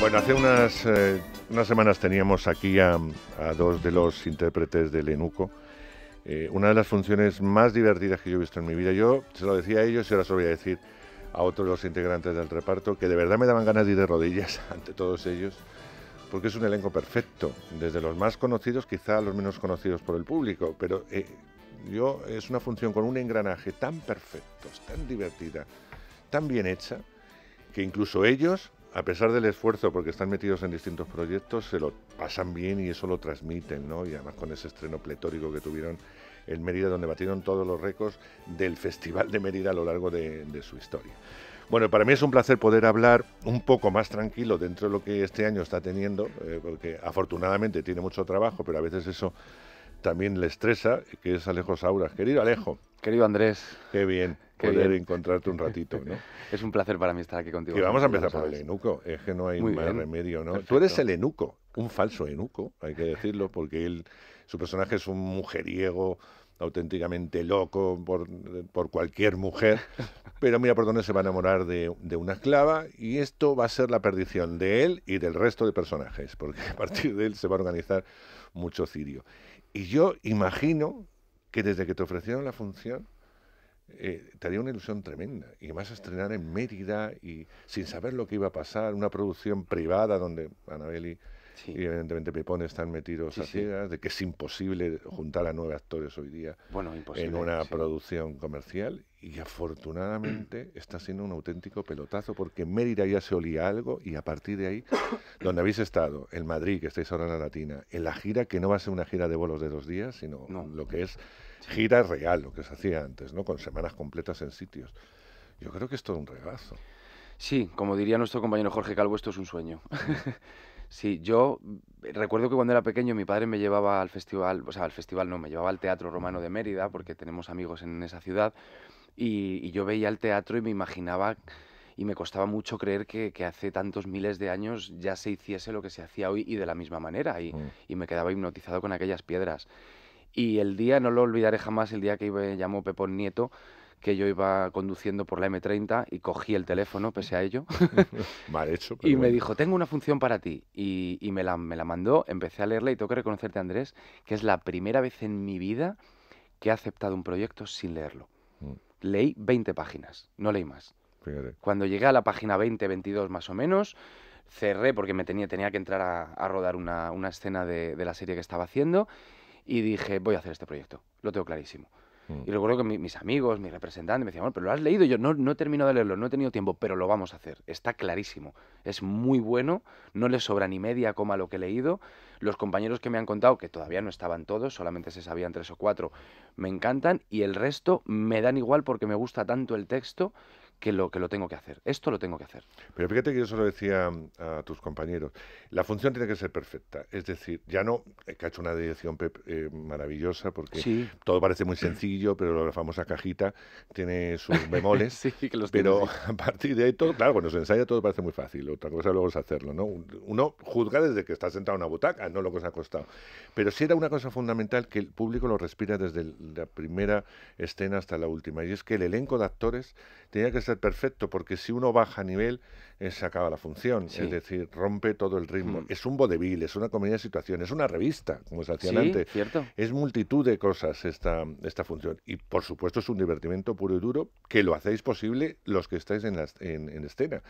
Bueno, hace unas, eh, unas semanas teníamos aquí a, dos de los intérpretes del Enuco. Eh, una de las funciones más divertidas que yo he visto en mi vida. Yo se lo decía a ellos y ahora se lo voy a decir a otros de los integrantes del reparto, que de verdad me daban ganas de ir de rodillas ante todos ellos, porque es un elenco perfecto, desde los más conocidos quizá a los menos conocidos por el público, pero eh, yo es una función con un engranaje tan perfecto, tan divertida, tan bien hecha, que incluso ellos a pesar del esfuerzo, porque están metidos en distintos proyectos, se lo pasan bien y eso lo transmiten, ¿no? Y además con ese estreno pletórico que tuvieron en Mérida, donde batieron todos los récords del Festival de Mérida a lo largo de, su historia. Bueno, para mí es un placer poder hablar un poco más tranquilo dentro de lo que este año está teniendo, eh, porque afortunadamente tiene mucho trabajo, pero a veces eso también le estresa, que es Alejo Sauras. Querido Alejo. Querido Andrés. Qué bien poder encontrarte un ratito, ¿no? es un placer para mí estar aquí contigo. Y vamos a empezar por el enuco, es que no hay más remedio, ¿no? Tú eres el enuco, un falso enuco, hay que decirlo, porque él, su personaje es un mujeriego auténticamente loco por, cualquier mujer, pero mira por dónde se va a enamorar de, de, una esclava y esto va a ser la perdición de él y del resto de personajes, porque a partir de él se va a organizar mucho cirio. Y yo imagino que desde que te ofrecieron la función, eh, te haría una ilusión tremenda. Y vas a estrenar en Mérida y sin saber lo que iba a pasar, una producción privada donde Anabeli y evidentemente Pepón están metidos a ciegas, de que es imposible juntar a nueve actores hoy día en una producción comercial. Y afortunadamente está siendo un auténtico pelotazo porque en Mérida ya se olía algo y a partir de ahí, donde habéis estado, en Madrid, que estáis ahora en la Latina, en la gira que no va a ser una gira de bolos de dos días, sino lo que es gira real, lo que se hacía antes, ¿no? Con semanas completas en sitios. Yo creo que es todo un regazo. Sí, como diría nuestro compañero Jorge Calvo, esto es un sueño. sí, yo recuerdo que cuando era pequeño mi padre me llevaba al festival, o sea, al festival no, me llevaba al Teatro Romano de Mérida, porque tenemos amigos en esa ciudad, y, yo veía el teatro y me imaginaba y me costaba mucho creer que, hace tantos miles de años ya se hiciese lo que se hacía hoy y de la misma manera, y mm. me quedaba hipnotizado con aquellas piedras. Y el día, no lo olvidaré jamás, el día que me llamó Pepón Nieto, que yo iba conduciendo por la M30 y cogí el teléfono, pese a ello. y me dijo, tengo una función para ti. Y, me, la, mandó, empecé a leerla y tengo que reconocerte, Andrés, que es la primera vez en mi vida que he aceptado un proyecto sin leerlo. Mm. Leí 20 páginas, no leí más. Cuando llegué a la página 20, 22 más o menos, cerré porque me tenía, tenía que entrar a, rodar una, escena de, de la serie que estaba haciendo y dije, voy a hacer este proyecto, lo tengo clarísimo. Mm. Y recuerdo que mis amigos, mis representantes me decían, bueno, pero lo has leído, yo no, no he terminado de leerlo, no he tenido tiempo, pero lo vamos a hacer, está clarísimo, es muy bueno, no le sobra ni media coma lo que he leído, los compañeros que me han contado, que todavía no estaban todos, solamente se sabían tres o cuatro, me encantan y el resto me dan igual porque me gusta tanto el texto que lo, que lo tengo que hacer. Esto lo tengo que hacer. Pero fíjate que yo solo decía a tus compañeros. La función tiene que ser perfecta. Es decir, ya no, eh, que ha hecho una dirección eh, maravillosa, porque todo parece muy sencillo, pero la famosa cajita tiene sus bemoles. pero a partir de ahí, todo, claro, cuando se ensaya todo parece muy fácil. Otra cosa luego es hacerlo, ¿no? Uno juzga desde que está sentado en una butaca, no lo que os ha costado. Pero sí era una cosa fundamental que el público lo respira desde la primera escena hasta la última, y es que el elenco de actores tenía que ser perfecto, porque si uno baja nivel, eh, se acaba la función. Es decir, rompe todo el ritmo. Mm. Es un vodevil, es una comedia de situación, es una revista, como se hacía Cierto. Es multitud de cosas esta, esta función. Y por supuesto, es un divertimento puro y duro que lo hacéis posible los que estáis en, en, escena.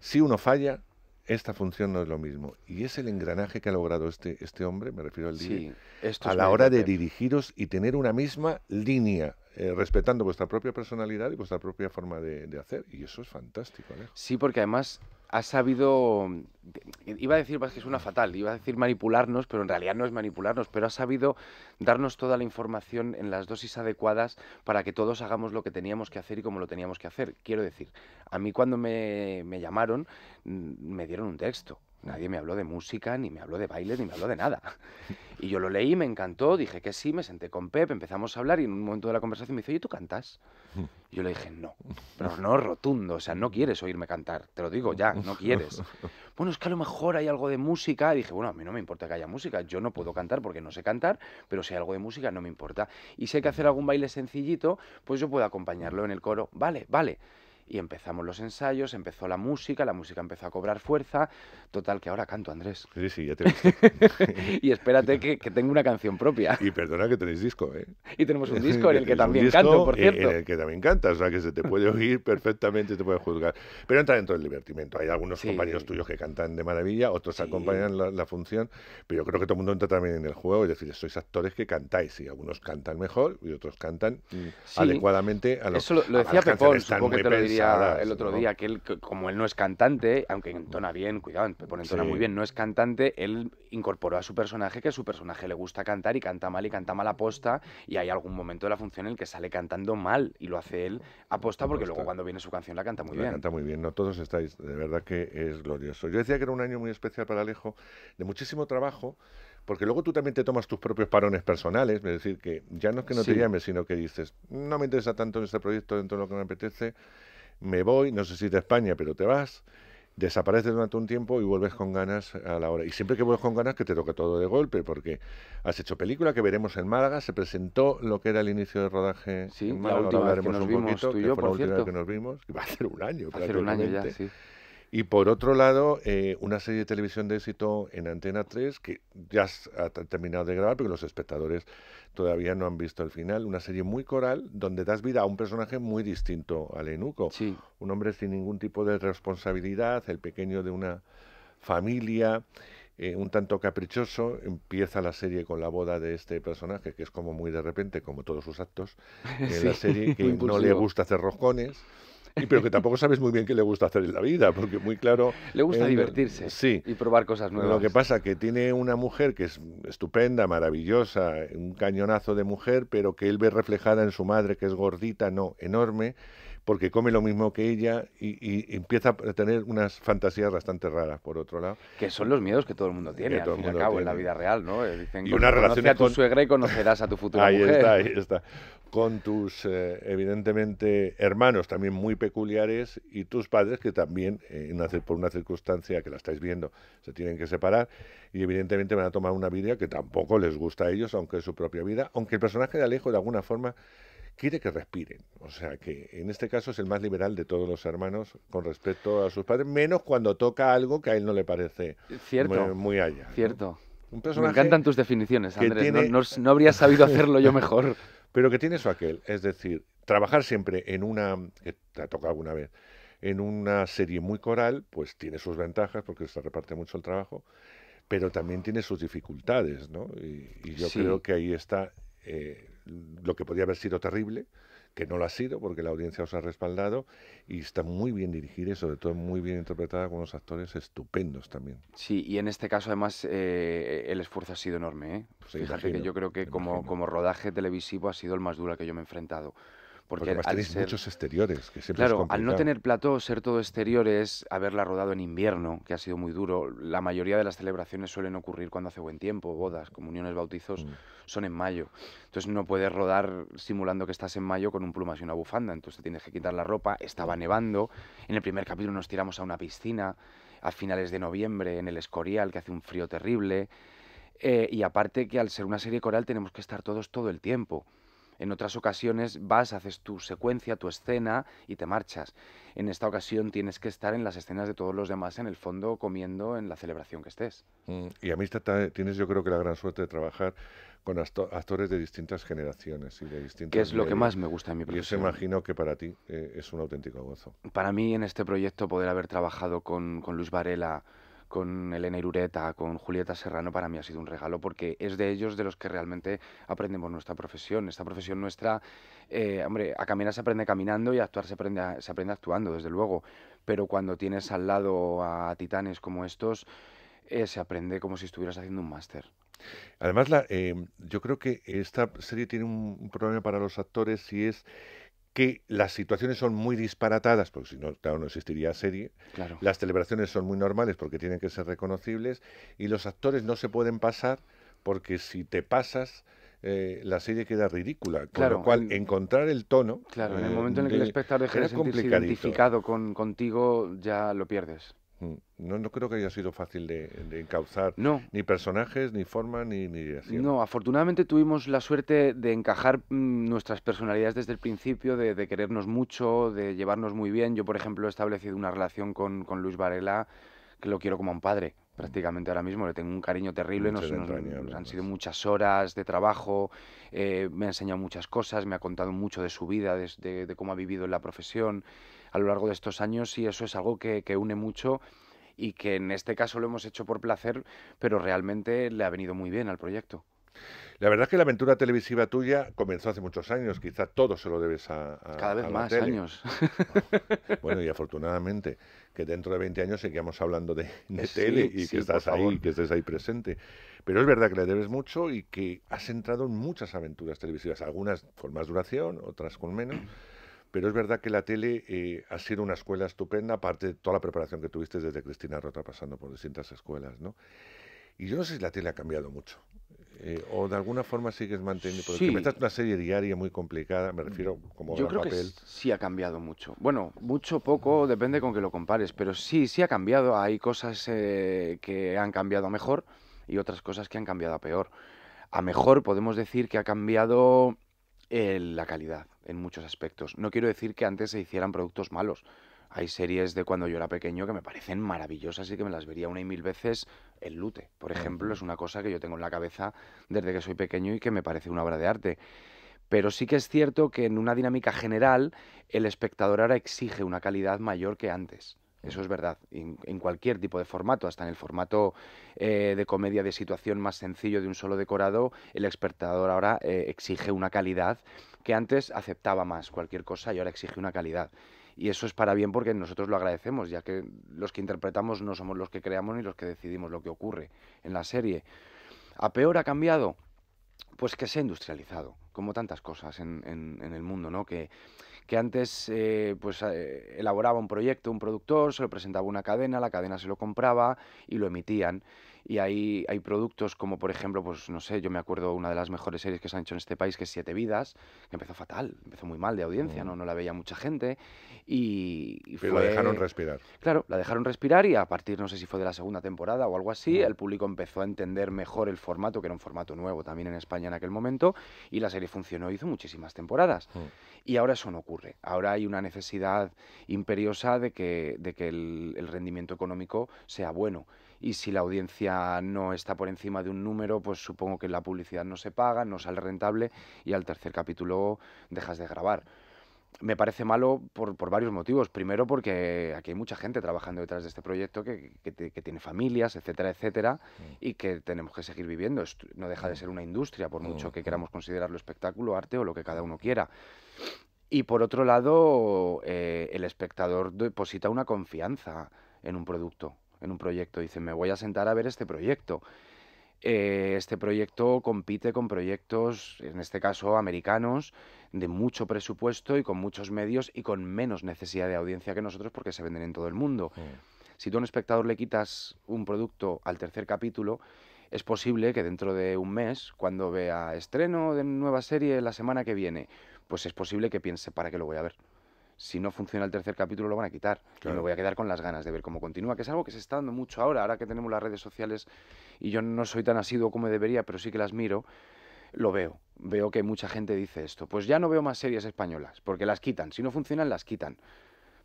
Si uno falla, esta función no es lo mismo. Y es el engranaje que ha logrado este, este hombre, me refiero al día a la hora de dirigiros y tener una misma línea eh, respetando vuestra propia personalidad y vuestra propia forma de, hacer. Y eso es fantástico, Sí, porque además ha sabido, eh, iba a decir más que es una fatal, iba a decir manipularnos, pero en realidad no es manipularnos, pero ha sabido darnos toda la información en las dosis adecuadas para que todos hagamos lo que teníamos que hacer y como lo teníamos que hacer. Quiero decir, a mí cuando me, me llamaron mm, me dieron un texto, Nadie me habló de música, ni me habló de baile, ni me habló de nada. Y yo lo leí, me encantó, dije que sí, me senté con Pep, empezamos a hablar y en un momento de la conversación me dice, oye, ¿tú cantas? yo le dije, no, pero no rotundo, o sea, no quieres oírme cantar, te lo digo ya, no quieres. Bueno, es que a lo mejor hay algo de música. dije, bueno, a mí no me importa que haya música, yo no puedo cantar porque no sé cantar, pero si hay algo de música no me importa. Y si hay que hacer algún baile sencillito, pues yo puedo acompañarlo en el coro, vale, vale y empezamos los ensayos, empezó la música, la música empezó a cobrar fuerza. Total, que ahora canto, Andrés. Sí, sí, ya te Y espérate que, que, tengo una canción propia. Y perdona que tenéis disco, ¿eh? Y tenemos un disco en el que también canto, por cierto. En el que también cantas, o sea, que se te puede oír perfectamente, te puede juzgar. Pero entra dentro del divertimento. Hay algunos compañeros tuyos que cantan de maravilla, otros acompañan la, función, pero yo creo que todo el mundo entra también en el juego. Es decir, sois actores que cantáis y algunos cantan mejor y otros cantan mm. adecuadamente a Eso lo, lo decía Pepón, supongo que te lo diría el otro día que él, como él no es cantante, aunque entona bien, cuidado, pone entona muy bien, no es cantante, él incorporó a su personaje que a su personaje le gusta cantar y canta mal y canta mal aposta y hay algún momento de la función en el que sale cantando mal y lo hace él aposta porque luego cuando viene su canción la canta muy bien. canta muy bien, no todos estáis, de verdad que es glorioso. Yo decía que era un año muy especial para Alejo, de muchísimo trabajo, porque luego tú también te tomas tus propios parones personales, es decir, que ya no es que no te llames, sino que dices, no me interesa tanto en este proyecto, dentro de lo que me apetece, me voy, no sé si de España, pero te vas, desapareces durante un tiempo y vuelves con ganas a la hora. Y siempre que vuelves con ganas que te toca todo de golpe, porque has hecho película que veremos en Málaga, se presentó lo que era el inicio de rodaje sí, la última vez que nos vimos, que nos vimos, que va a ser un año. ser un año ya, sí. Y por otro lado, eh, una serie de televisión de éxito en Antena 3, que ya ha terminado de grabar, porque los espectadores todavía no han visto el final. Una serie muy coral, donde das vida a un personaje muy distinto al Enuco. Un hombre sin ningún tipo de responsabilidad, el pequeño de una familia. Eh, un tanto caprichoso, empieza la serie con la boda de este personaje, que es como muy de repente, como todos sus actos en la serie, que no le gusta hacer roscones. Y, pero que tampoco sabes muy bien qué le gusta hacer en la vida, porque muy claro... Le gusta divertirse sí. y probar cosas nuevas. Lo que pasa que tiene una mujer que es estupenda, maravillosa, un cañonazo de mujer, pero que él ve reflejada en su madre, que es gordita, no, enorme, porque come lo mismo que ella y, empieza a tener unas fantasías bastante raras, por otro lado. Que son los miedos que todo el mundo tiene, al fin y al cabo, en la vida real, ¿no? Eh, dicen, y una relación a tu con... suegra y conocerás a tu futura ahí Está, ahí está. Con tus, eh, evidentemente, hermanos también muy peculiares y tus padres que también, eh, por una circunstancia que la estáis viendo, se tienen que separar y evidentemente van a tomar una vida que tampoco les gusta a ellos, aunque es su propia vida, aunque el personaje de Alejo de alguna forma quiere que respiren. O sea que en este caso es el más liberal de todos los hermanos con respecto a sus padres, menos cuando toca algo que a él no le parece muy, allá. Cierto. Me encantan tus definiciones, Andrés. No, habría sabido hacerlo yo mejor. Pero que tiene eso aquel, es decir, trabajar siempre en una, que te ha tocado alguna vez, en una serie muy coral, pues tiene sus ventajas porque se reparte mucho el trabajo, pero también tiene sus dificultades, ¿no? Y, yo creo que ahí está eh, lo que podría haber sido terrible, que no lo ha sido porque la audiencia os ha respaldado y está muy bien dirigida y sobre todo muy bien interpretada con unos actores estupendos también. Sí, y en este caso además eh, el esfuerzo ha sido enorme. ¿eh? Fíjate que yo creo que como, como rodaje televisivo ha sido el más duro al que yo me he enfrentado. Porque, además tenéis muchos exteriores, que siempre Claro, al no tener plató, ser todo exterior es haberla rodado en invierno, que ha sido muy duro, la mayoría de las celebraciones suelen ocurrir cuando hace buen tiempo, bodas, comuniones, bautizos, mm. son en mayo. Entonces no puedes rodar simulando que estás en mayo con un plumas y una bufanda, entonces tienes que quitar la ropa, estaba nevando, en el primer capítulo nos tiramos a una piscina, a finales de noviembre, en el Escorial, que hace un frío terrible, eh, y aparte que al ser una serie coral tenemos que estar todos todo el tiempo. En otras ocasiones vas, haces tu secuencia, tu escena y te marchas. En esta ocasión tienes que estar en las escenas de todos los demás en el fondo comiendo en la celebración que estés. Mm, y a mí tienes yo creo que la gran suerte de trabajar con actores de distintas generaciones y de distintas... Que es lo que más me gusta en mi proyecto? Y eso imagino que para ti eh, es un auténtico gozo. Para mí en este proyecto poder haber trabajado con, con Luis Varela con Elena Irureta, con Julieta Serrano, para mí ha sido un regalo porque es de ellos de los que realmente aprendemos nuestra profesión. Esta profesión nuestra, eh, hombre, a caminar se aprende caminando y a actuar se aprende, se aprende actuando, desde luego. Pero cuando tienes al lado a titanes como estos, eh, se aprende como si estuvieras haciendo un máster. Además, eh, yo creo que esta serie tiene un, un problema para los actores y es que las situaciones son muy disparatadas, porque si no, claro, no existiría serie. Las celebraciones son muy normales porque tienen que ser reconocibles y los actores no se pueden pasar porque si te pasas, eh, la serie queda ridícula. Con claro, lo cual, encontrar el tono. Claro, en el eh, momento en el que el espectador deja identificado con, contigo, ya lo pierdes. Mm, no, no creo que haya sido fácil de, encauzar ni personajes, ni forma, ni, ni No, afortunadamente tuvimos la suerte de encajar mm, nuestras personalidades desde el principio, de, querernos mucho, de llevarnos muy bien. Yo, por ejemplo, he establecido una relación con, Luis Varela que lo quiero como un padre prácticamente ahora mismo, le tengo un cariño terrible, nos, han sido muchas horas de trabajo, eh, me ha enseñado muchas cosas, me ha contado mucho de su vida, de cómo ha vivido en la profesión, a lo largo de estos años y eso es algo que, une mucho y que en este caso lo hemos hecho por placer, pero realmente le ha venido muy bien al proyecto. La verdad es que la aventura televisiva tuya comenzó hace muchos años, quizá todo se lo debes a... a Cada vez más años. Ah, bueno, y afortunadamente que dentro de 20 años seguimos hablando de, tele y que estás ahí, que estés ahí presente. Pero es verdad que le debes mucho y que has entrado en muchas aventuras televisivas, algunas con más duración, otras con menos. Pero es verdad que la tele eh, ha sido una escuela estupenda, aparte de toda la preparación que tuviste desde Cristina Rota pasando por distintas escuelas, ¿no? Y yo no sé si la tele ha cambiado mucho. Eh, o de alguna forma sigues manteniendo. Porque una serie diaria muy complicada, me refiero como Yo creo que sí ha cambiado mucho. Bueno, mucho, poco, depende con que lo compares, pero sí, sí ha cambiado. Hay cosas eh, que han cambiado a mejor y otras cosas que han cambiado a peor. A mejor podemos decir que ha cambiado la calidad en muchos aspectos. No quiero decir que antes se hicieran productos malos. Hay series de cuando yo era pequeño que me parecen maravillosas y que me las vería una y mil veces. El Lute, por ejemplo, es una cosa que yo tengo en la cabeza desde que soy pequeño y que me parece una obra de arte. Pero sí que es cierto que en una dinámica general el espectador ahora exige una calidad mayor que antes. Eso es verdad, en, cualquier tipo de formato, hasta en el formato eh, de comedia de situación más sencillo de un solo decorado, el expertador ahora eh, exige una calidad que antes aceptaba más cualquier cosa y ahora exige una calidad. Y eso es para bien porque nosotros lo agradecemos, ya que los que interpretamos no somos los que creamos ni los que decidimos lo que ocurre en la serie. ¿A peor ha cambiado? Pues que se ha industrializado, como tantas cosas en, en el mundo, ¿no? Que que antes eh, pues, eh, elaboraba un proyecto, un productor, se lo presentaba una cadena, la cadena se lo compraba y lo emitían. Y hay, hay productos como, por ejemplo, pues no sé, yo me acuerdo una de las mejores series que se han hecho en este país, que es Siete Vidas, que empezó fatal, empezó muy mal de audiencia, mm. ¿no? no la veía mucha gente. Y, Pero la dejaron respirar. Claro, la dejaron respirar y a partir, no sé si fue de la segunda temporada o algo así, mm. el público empezó a entender mejor el formato, que era un formato nuevo también en España en aquel momento, y la serie funcionó, hizo muchísimas temporadas. Mm. Y ahora eso no ocurre. Ahora hay una necesidad imperiosa de que, de que el rendimiento económico sea bueno y si la audiencia no está por encima de un número, pues supongo que la publicidad no se paga, no sale rentable y al tercer capítulo dejas de grabar me parece malo por, varios motivos. Primero, porque aquí hay mucha gente trabajando detrás de este proyecto que, tiene familias, etcétera, etcétera, y que tenemos que seguir viviendo. no deja de ser una industria, por mucho que queramos considerarlo espectáculo, arte o lo que cada uno quiera. Y por otro lado, eh, el espectador deposita una confianza en un producto en un proyecto. Dice, me voy a sentar a ver este proyecto. Eh, este proyecto compite con proyectos, en este caso americanos, de mucho presupuesto y con muchos medios y con menos necesidad de audiencia que nosotros porque se venden en todo el mundo. Mm. Si tú a un espectador le quitas un producto al tercer capítulo, es posible que dentro de un mes, cuando vea estreno de nueva serie la semana que viene, pues es posible que piense, ¿para qué lo voy a ver? si no funciona el tercer capítulo lo van a quitar. Lo me voy a quedar con las ganas de ver cómo continúa, que es algo que se está dando mucho ahora, ahora que tenemos las redes sociales y yo no soy tan asiduo como debería, pero sí que las miro, lo veo. Veo que mucha gente dice esto. Pues ya no veo más series españolas, porque las quitan. Si no funcionan, las quitan.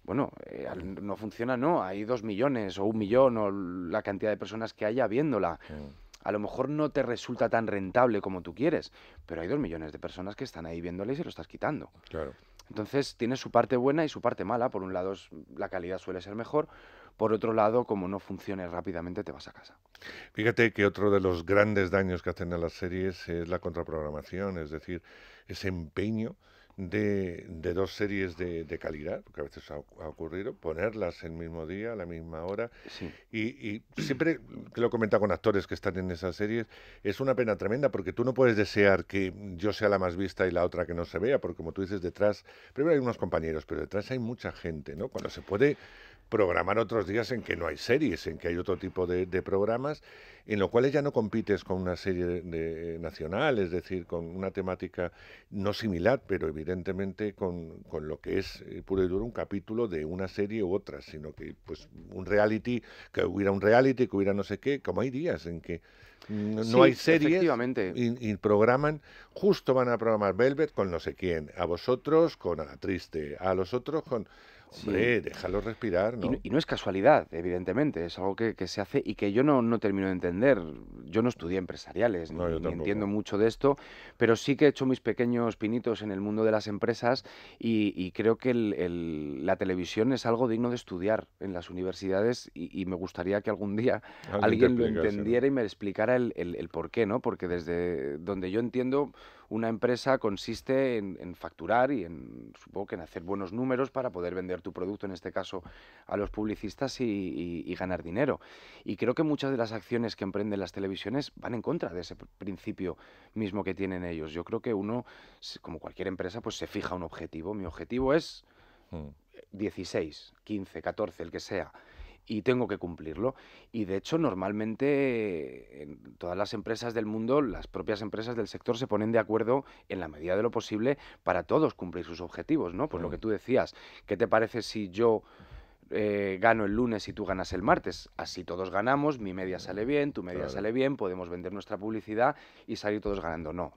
Bueno, eh, no funciona, no. Hay dos millones o un millón o la cantidad de personas que haya viéndola. a lo mejor no te resulta tan rentable como tú quieres, pero hay dos millones de personas que están ahí viéndola y se lo estás quitando. Claro. Entonces tiene su parte buena y su parte mala. Por un lado la calidad suele ser mejor, por otro lado, como no funcione rápidamente, te vas a casa. Fíjate que otro de los grandes daños que hacen a las series es la contraprogramación, es decir, ese empeño de, dos series de, calidad, porque a veces ha, ocurrido, ponerlas el mismo día, a la misma hora. Y, y, siempre que lo he comentado con actores que están en esas series, es una pena tremenda, porque tú no puedes desear que yo sea la más vista y la otra que no se vea, porque como tú dices, detrás, primero hay unos compañeros, pero detrás hay mucha gente, ¿no? Cuando se puede programar otros días en que no hay series, en que hay otro tipo de, programas, en los cuales ya no compites con una serie de, eh, nacional, es decir, con una temática no similar, pero evidentemente con, lo que es eh, puro y duro un capítulo de una serie u otra, sino que pues un reality, que hubiera un reality, que hubiera no sé qué, como hay días en que no, hay series y, y, programan, justo van a programar Velvet con no sé quién, a vosotros con la triste, a los otros con sí. déjalo respirar, ¿no? Y, no es casualidad, evidentemente, es algo que, que, se hace y que yo no, no termino de entender. Yo no estudié empresariales, no, ni, entiendo mucho de esto, pero sí que he hecho mis pequeños pinitos en el mundo de las empresas y, y creo que la televisión es algo digno de estudiar en las universidades y, me gustaría que algún día alguien, lo entendiera y me explicara el, el, por qué, ¿no? Porque desde donde yo entiendo una empresa consiste en, facturar y en, supongo que en hacer buenos números para poder vender tu producto, en este caso a los publicistas, y, y ganar dinero. Y creo que muchas de las acciones que emprenden las televisiones van en contra de ese principio mismo que tienen ellos. Yo creo que uno, como cualquier empresa, pues se fija un objetivo. Mi objetivo es 16, 15, 14, el que sea y tengo que cumplirlo. Y de hecho, normalmente en todas las empresas del mundo, las propias empresas del sector se ponen de acuerdo en la medida de lo posible para todos cumplir sus objetivos, ¿no? Pues lo que tú decías, ¿qué te parece si yo eh, gano el lunes y tú ganas el martes? Así todos ganamos, mi media sale bien, tu media sale bien, podemos vender nuestra publicidad y salir todos ganando. No,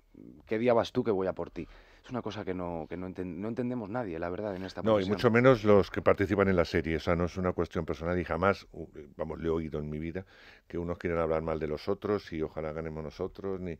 ¿qué día vas tú que voy a por ti? una cosa que no, que no, entendemos nadie, la verdad, en esta No, y mucho menos los que participan en la serie. O sea, no es una cuestión personal y jamás, eh, vamos, le he oído en mi vida que unos quieren hablar mal de los otros y ojalá ganemos nosotros, ni,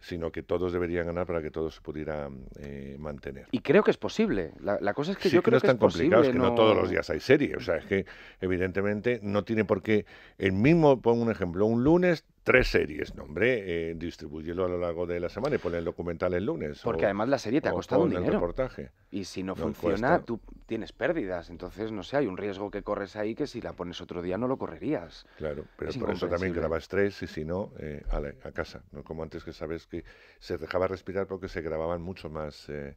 sino que todos deberían ganar para que todos se pudiera eh, mantener. Y creo que es posible. La, cosa es que yo creo que no es tan complicado, es que no... no... todos los días hay serie. O sea, es que evidentemente no tiene por qué. El mismo, pongo un ejemplo, un lunes Tres series, no hombre, eh, a lo largo de la semana y pon el documental el lunes. Porque además la serie te ha costado un dinero. reportaje. Y si no, funciona, tú tienes pérdidas. Entonces, no sé, hay un riesgo que corres ahí que si la pones otro día no lo correrías. Claro, pero por eso también grabas tres y si no, eh, a, casa. No como antes que sabes que se dejaba respirar porque se grababan mucho más. Eh,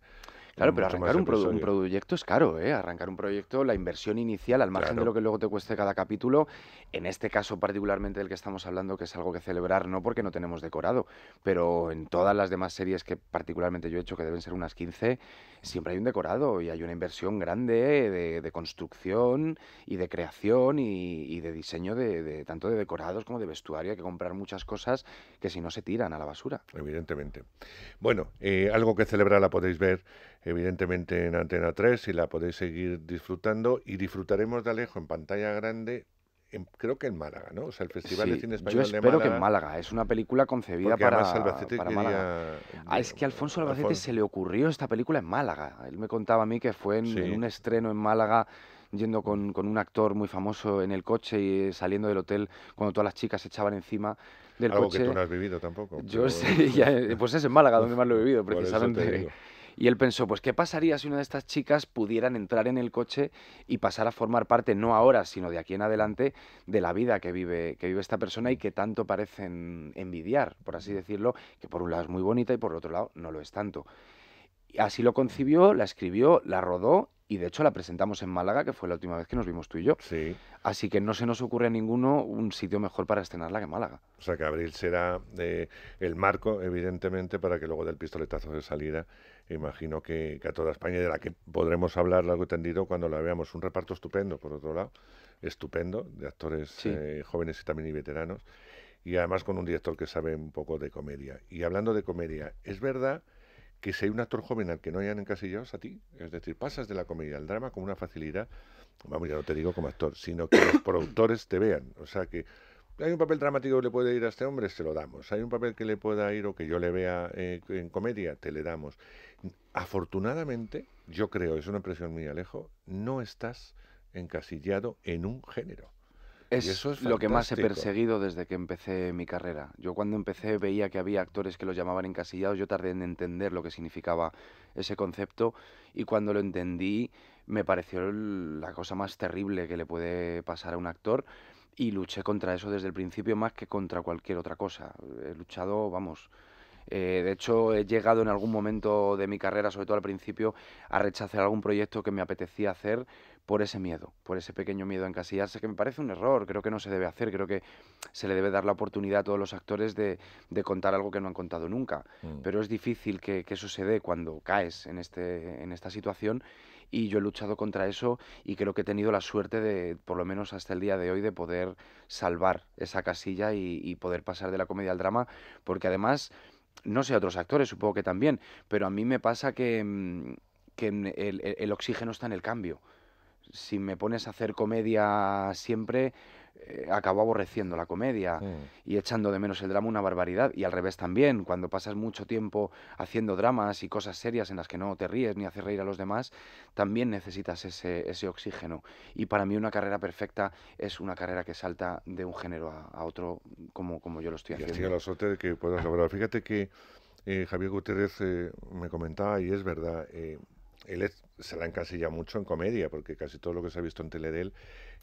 claro, pero arrancar un, proyecto es caro, ¿eh? Arrancar un proyecto, la inversión inicial, al margen de lo que luego te cueste cada capítulo, en este caso particularmente del que estamos hablando, que es algo que celebrar, no porque no tenemos decorado, pero en todas las demás series que particularmente yo he hecho, que deben ser unas 15, siempre hay un decorado y hay una inversión grande de, construcción y de creación y, de diseño de, tanto de decorados como de vestuario. Hay que comprar muchas cosas que si no se tiran a la basura. Evidentemente. Bueno, eh, algo que celebrar la podéis ver evidentemente en Antena 3 y la podéis seguir disfrutando y disfrutaremos de Alejo en pantalla grande creo que en Málaga, ¿no? O sea, el Festival de Cine Español yo espero que en Málaga. Es una película concebida para, Málaga. Ah, es que Alfonso Albacete se le ocurrió esta película en Málaga. Él me contaba a mí que fue en, un estreno en Málaga yendo con, con, un actor muy famoso en el coche y eh, saliendo del hotel cuando todas las chicas se echaban encima del coche. Algo que tú no has vivido tampoco. Yo sé, eh, pues es en Málaga donde más lo he vivido, precisamente. Y él pensó, pues, ¿qué pasaría si una de estas chicas pudieran entrar en el coche y pasar a formar parte, no ahora, sino de aquí en adelante, de la vida que vive, que vive esta persona y que tanto parecen envidiar, por así decirlo, que por un lado es muy bonita y por otro lado no lo es tanto. así lo concibió, la escribió, la rodó y de hecho la presentamos en Málaga, que fue la última vez que nos vimos tú y yo. Sí. Así que no se nos ocurre a ninguno un sitio mejor para estrenarla que Málaga. O sea que abril será eh, el marco, evidentemente, para que luego del pistoletazo de salida, imagino que, a toda España, de la que podremos hablar largo y tendido cuando la veamos. Un reparto estupendo, por otro lado, estupendo, de actores eh, jóvenes y también veteranos. Y además con un director que sabe un poco de comedia. Y hablando de comedia, es verdad que si hay un actor joven al que no hayan encasillado a ti, es decir, pasas de la comedia al drama con una facilidad, vamos, ya no te digo como actor, sino que los productores te vean, o sea que hay un papel dramático que le puede ir a este hombre, se lo damos. Hay un papel que le pueda ir o que yo le vea eh, en comedia, te le damos. Afortunadamente, yo creo, es una impresión muy Alejo, no estás encasillado en un género. Es, eso es lo que más he perseguido desde que empecé mi carrera. Yo cuando empecé veía que había actores que los llamaban encasillados, yo tardé en entender lo que significaba ese concepto y cuando lo entendí me pareció la cosa más terrible que le puede pasar a un actor y luché contra eso desde el principio más que contra cualquier otra cosa. He luchado, vamos, eh, de hecho, he llegado en algún momento de mi carrera, sobre todo al principio, a rechazar algún proyecto que me apetecía hacer por ese miedo, por ese pequeño miedo a encasillarse, que me parece un error, creo que no se debe hacer, creo que se le debe dar la oportunidad a todos los actores de, contar algo que no han contado nunca. Mm. Pero es difícil que, eso se dé cuando caes en, este, en esta situación y yo he luchado contra eso y creo que he tenido la suerte de, por lo menos hasta el día de hoy, de poder salvar esa casilla y, poder pasar de la comedia al drama, porque además, no sé, otros actores supongo que también, pero a mí me pasa que, mm, el, el, oxígeno está en el cambio si me pones a hacer comedia siempre, eh, acabo aborreciendo la comedia mm. y echando de menos el drama una barbaridad. Y al revés también, cuando pasas mucho tiempo haciendo dramas y cosas serias en las que no te ríes ni haces reír a los demás, también necesitas ese, ese oxígeno. Y para mí una carrera perfecta es una carrera que salta de un género a, otro como, como yo lo estoy haciendo. a la suerte de que Fíjate que eh, Javier Gutiérrez eh, me comentaba, y es verdad, él es se la encasilla mucho en comedia, porque casi todo lo que se ha visto en tele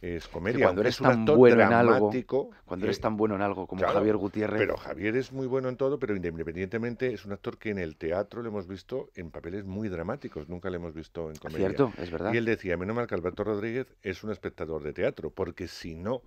es comedia. cuando eres tan bueno en algo, cuando eh, eres tan bueno en algo como Javier Gutiérrez. Pero Javier es muy bueno en todo, pero independientemente es un actor que en el teatro le hemos visto en papeles muy dramáticos, nunca le hemos visto en comedia. Cierto, es verdad. Y él decía, menos mal que Alberto Rodríguez es un espectador de teatro, porque si no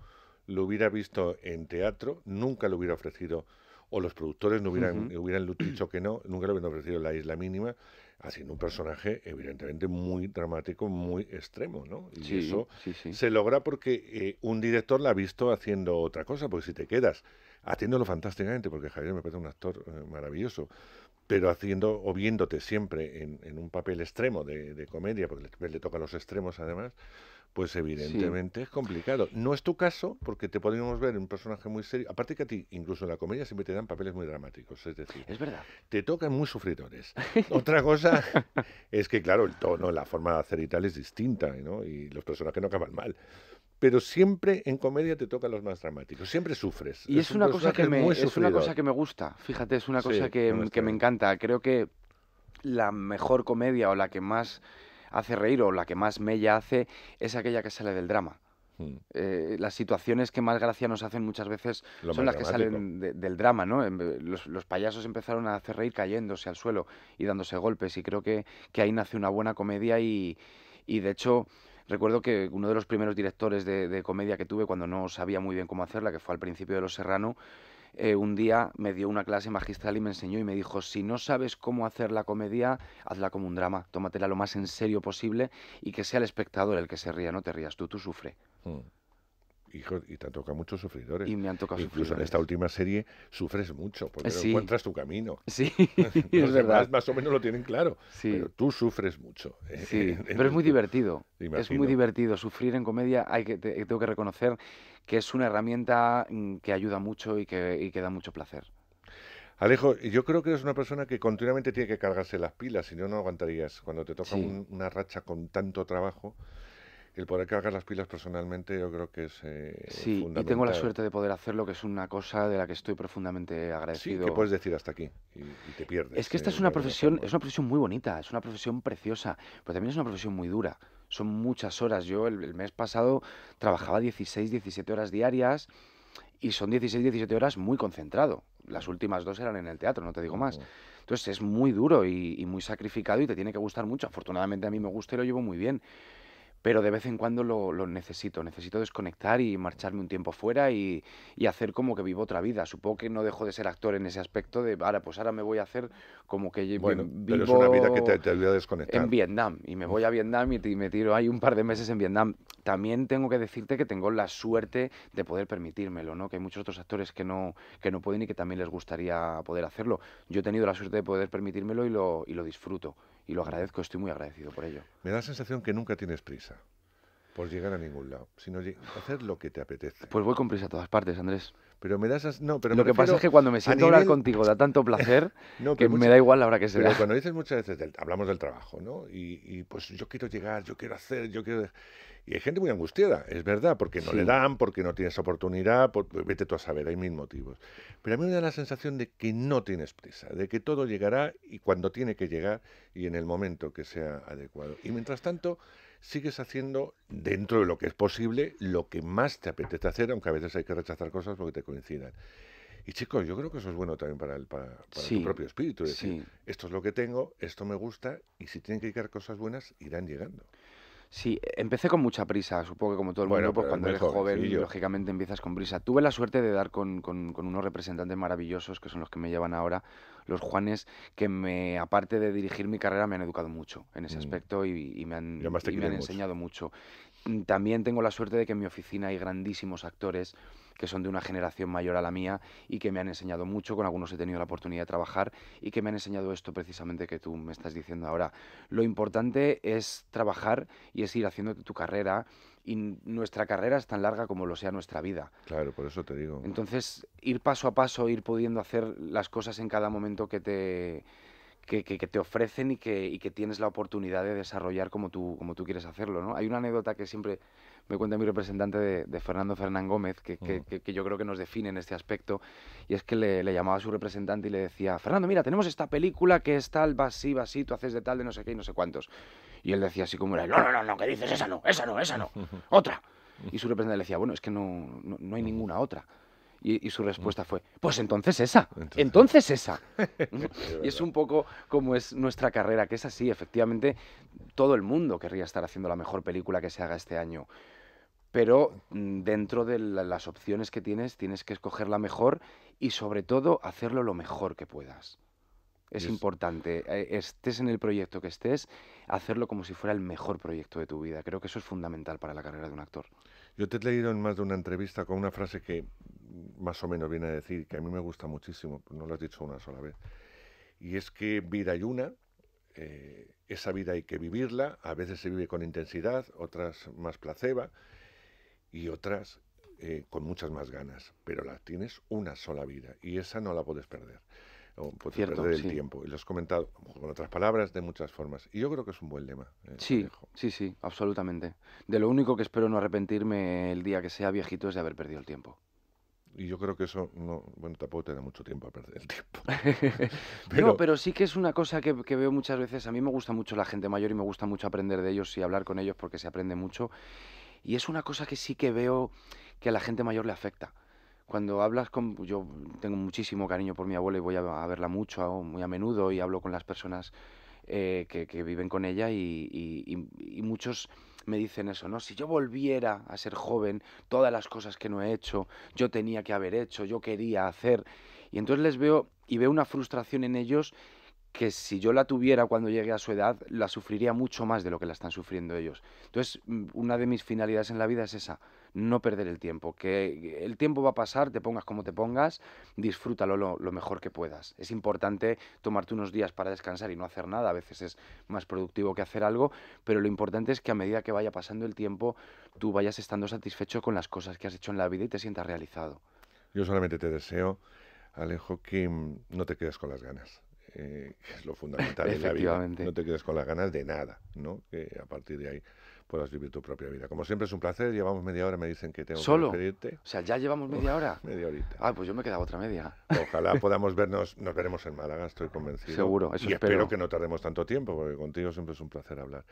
lo hubiera visto en teatro, nunca lo hubiera ofrecido o los productores no hubieran, dicho que no, nunca lo hubieran ofrecido la isla mínima haciendo un personaje evidentemente muy dramático, muy extremo, ¿no? Y eso se logra porque eh, un director la ha visto haciendo otra cosa, porque si te quedas haciéndolo fantásticamente, porque Javier me parece un actor eh, maravilloso, pero haciendo o viéndote siempre en, un papel extremo de, comedia, porque le, le toca los extremos además, pues evidentemente es complicado. No es tu caso, porque te podríamos ver un personaje muy serio. Aparte que a ti, incluso en la comedia, siempre te dan papeles muy dramáticos. Es decir, es verdad. Te tocan muy sufridores. Otra cosa es que, claro, el tono, la forma de hacer y tal es distinta, ¿no? Y los personajes no acaban mal pero siempre en comedia te tocan los más dramáticos, siempre sufres. Y es, una, cosa que me, es una cosa que me gusta, fíjate, es una cosa que, que me encanta. Creo que la mejor comedia o la que más hace reír o la que más mella hace es aquella que sale del drama. Hmm. Eh, las situaciones que más gracia nos hacen muchas veces son las que salen del drama, ¿no? Los, payasos empezaron a hacer reír cayéndose al suelo y dándose golpes y creo que, que ahí nace una buena comedia y, de hecho recuerdo que uno de los primeros directores de, de, comedia que tuve cuando no sabía muy bien cómo hacerla, que fue al principio de Los Serrano, eh, un día me dio una clase magistral y me enseñó y me dijo, si no sabes cómo hacer la comedia, hazla como un drama, tómatela lo más en serio posible y que sea el espectador el que se ría, no te rías tú, tú sufre. Mm y te han tocado muchos sufridores. Y me han tocado Incluso en esta última serie sufres mucho, porque encuentras tu camino. Sí, Los demás más o menos lo tienen claro, sí. pero tú sufres mucho. Eh, sí, eh, pero es muy divertido. Es muy divertido. Sufrir en comedia, hay que, tengo que reconocer que es una herramienta mm, que ayuda mucho y que, da mucho placer. Alejo, yo creo que eres una persona que continuamente tiene que cargarse las pilas, si no, no aguantarías. Cuando te toca una racha con tanto trabajo, el poder cargar las pilas personalmente yo creo que es eh, sí, y tengo la suerte de poder hacerlo, que es una cosa de la que estoy profundamente agradecido. Sí, que puedes decir hasta aquí y, te pierdes. Es que esta es una profesión, es una profesión muy bonita, es una profesión preciosa, pero también es una profesión muy dura. Son muchas horas. Yo el, mes pasado trabajaba 16, 17 horas diarias y son 16, 17 horas muy concentrado. Las últimas dos eran en el teatro, no te digo más. Entonces es muy duro y, y muy sacrificado y te tiene que gustar mucho. Afortunadamente a mí me gusta y lo llevo muy bien pero de vez en cuando lo, necesito. Necesito desconectar y marcharme un tiempo fuera y, hacer como que vivo otra vida. Supongo que no dejo de ser actor en ese aspecto de ahora, pues ahora me voy a hacer como que vivo una vida que te, a desconectar. En Vietnam y me voy a Vietnam y, me tiro ahí un par de meses en Vietnam. También tengo que decirte que tengo la suerte de poder permitírmelo, ¿no? Que hay muchos otros actores que no que no pueden y que también les gustaría poder hacerlo. Yo he tenido la suerte de poder permitírmelo y lo, y lo disfruto y lo agradezco, estoy muy agradecido por ello. Me da la sensación que nunca tienes prisa por llegar a ningún lado, sino hacer lo que te apetece. Pues voy con prisa a todas partes, Andrés. Pero me das... No, pero lo que pasa es que cuando me siento a hablar contigo da tanto placer que me da igual la hora que se Pero cuando dices muchas veces, hablamos del trabajo, ¿no? Y, pues yo quiero llegar, yo quiero hacer, yo quiero... Y hay gente muy angustiada, es verdad, porque no le dan, porque no tienes oportunidad, vete tú a saber, hay mil motivos. Pero a mí me da la sensación de que no tienes prisa, de que todo llegará y cuando tiene que llegar y en el momento que sea adecuado. Y mientras tanto sigues haciendo, dentro de lo que es posible, lo que más te apetece hacer, aunque a veces hay que rechazar cosas porque te coincidan. Y chicos, yo creo que eso es bueno también para, el, para, tu propio espíritu. decir, esto es lo que tengo, esto me gusta, y si tienen que llegar cosas buenas, irán llegando. Sí, empecé con mucha prisa, supongo que como todo el mundo, pues cuando eres joven, lógicamente empiezas con prisa. Tuve la suerte de dar con, unos representantes maravillosos, que son los que me llevan ahora, los Juanes, que me, aparte de dirigir mi carrera, me han educado mucho en ese mm. aspecto y, me y me han enseñado mucho. Mm, también tengo la suerte de que en mi oficina hay grandísimos actores que son de una generación mayor a la mía y que me han enseñado mucho, con algunos he tenido la oportunidad de trabajar y que me han enseñado esto precisamente que tú me estás diciendo ahora. Lo importante es trabajar y es ir haciendo tu carrera y nuestra carrera es tan larga como lo sea nuestra vida. Claro, por eso te digo. Entonces, ir paso a paso, ir pudiendo hacer las cosas en cada momento que te que, te ofrecen y que, tienes la oportunidad de desarrollar como tú, quieres hacerlo. ¿no? Hay una anécdota que siempre me cuenta mi representante de, Fernando Fernán Gómez, mm. que, yo creo que nos define en este aspecto, y es que le, llamaba a su representante y le decía, Fernando, mira, tenemos esta película que es tal, va así, tú haces de tal, de no sé qué y no sé cuántos. Y él decía así como, no, no, no, no, ¿qué dices? Esa no, esa no, esa no, otra. Y su representante le decía, bueno, es que no, no hay mm. ninguna otra. Y, su mm. respuesta fue, pues entonces esa, entonces, esa. y es un poco como es nuestra carrera, que es así, efectivamente, todo el mundo querría estar haciendo la mejor película que se haga este año. Pero mm, dentro de las opciones que tienes, tienes que escoger la mejor y sobre todo hacerlo lo mejor que puedas. Es importante, eh, estés en el proyecto que estés, hacerlo como si fuera el mejor proyecto de tu vida. Creo que eso es fundamental para la carrera de un actor. Yo te he leído en más de una entrevista con una frase que más o menos viene a decir, que a mí me gusta muchísimo, pues no lo has dicho una sola vez, y es que vida hay una, eh, esa vida hay que vivirla, a veces se vive con intensidad, otras más placeba y otras eh, con muchas más ganas, pero la tienes una sola vida y esa no la puedes perder. O puedes perder el tiempo. Y lo has comentado con otras palabras, de muchas formas. Y yo creo que es un buen lema. Eh, sí, sí, sí, absolutamente. De lo único que espero no arrepentirme el día que sea viejito es de haber perdido el tiempo y yo creo que eso no, bueno, tampoco tiene mucho tiempo a perder el tiempo. pero... No, pero sí que es una cosa que, que, veo muchas veces. A mí me gusta mucho la gente mayor y me gusta mucho aprender de ellos y hablar con ellos porque se aprende mucho. Y es una cosa que sí que veo que a la gente mayor le afecta. Cuando hablas con... Yo tengo muchísimo cariño por mi abuela y voy a, verla mucho, muy a menudo, y hablo con las personas eh, que, que, viven con ella y, y muchos me dicen eso, ¿no? Si yo volviera a ser joven, todas las cosas que no he hecho, yo tenía que haber hecho, yo quería hacer. Y entonces les veo y veo una frustración en ellos que si yo la tuviera cuando llegué a su edad, la sufriría mucho más de lo que la están sufriendo ellos. Entonces, mm, una de mis finalidades en la vida es esa, no perder el tiempo, que el tiempo va a pasar, te pongas como te pongas, disfrútalo lo, mejor que puedas. Es importante tomarte unos días para descansar y no hacer nada, a veces es más productivo que hacer algo, pero lo importante es que a medida que vaya pasando el tiempo, tú vayas estando satisfecho con las cosas que has hecho en la vida y te sientas realizado. Yo solamente te deseo, Alejo, que mm, no te quedes con las ganas. Eh, que es lo fundamental en la vida. No te quedes con las ganas de nada, ¿no? Que a partir de ahí puedas vivir tu propia vida. Como siempre es un placer, llevamos media hora, me dicen que tengo ¿Solo? que despedirte. O sea, ya llevamos media hora. media horita. Ah, pues yo me he quedado otra media. Ojalá podamos vernos, nos veremos en Málaga, estoy convencido. Seguro, eso y espero. que no tardemos tanto tiempo, porque contigo siempre es un placer hablar.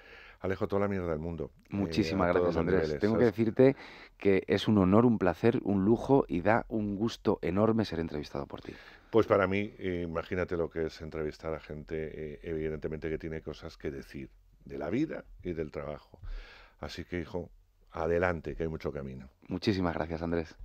Alejo, toda la mierda del mundo. Muchísimas eh, gracias, Andrés. tengo que decirte que es un honor, un placer, un lujo y da un gusto enorme ser entrevistado por ti. Pues para mí, imagínate lo que es entrevistar a gente, eh, evidentemente que tiene cosas que decir de la vida y del trabajo. Así que, hijo, adelante, que hay mucho camino. Muchísimas gracias, Andrés.